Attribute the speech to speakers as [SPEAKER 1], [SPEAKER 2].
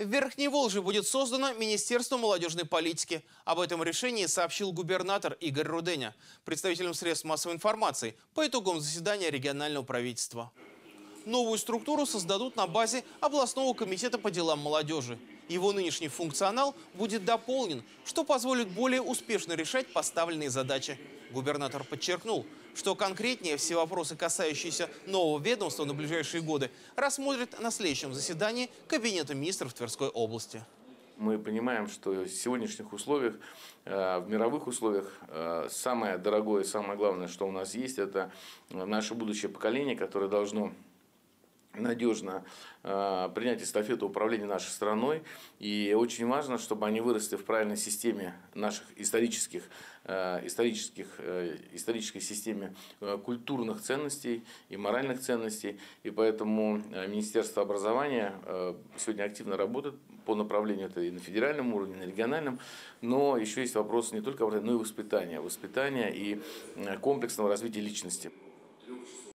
[SPEAKER 1] В Верхней Волже будет создано Министерство молодежной политики. Об этом решении сообщил губернатор Игорь Руденя, представителем средств массовой информации, по итогам заседания регионального правительства. Новую структуру создадут на базе областного комитета по делам молодежи. Его нынешний функционал будет дополнен, что позволит более успешно решать поставленные задачи. Губернатор подчеркнул, что конкретнее все вопросы, касающиеся нового ведомства на ближайшие годы, рассмотрят на следующем заседании Кабинета министров Тверской области
[SPEAKER 2] мы понимаем, что в сегодняшних условиях, э, в мировых условиях, э, самое дорогое, самое главное, что у нас есть, это наше будущее поколение, которое должно надежно э, принять эстафету управления нашей страной. И очень важно, чтобы они выросли в правильной системе наших исторических, э, исторических, э, исторической системе э, культурных ценностей и моральных ценностей. И поэтому э, Министерство образования э, сегодня активно работает по направлению это и на федеральном уровне, и на региональном. Но еще есть вопрос не только образования, но и воспитания. Воспитания и комплексного развития личности.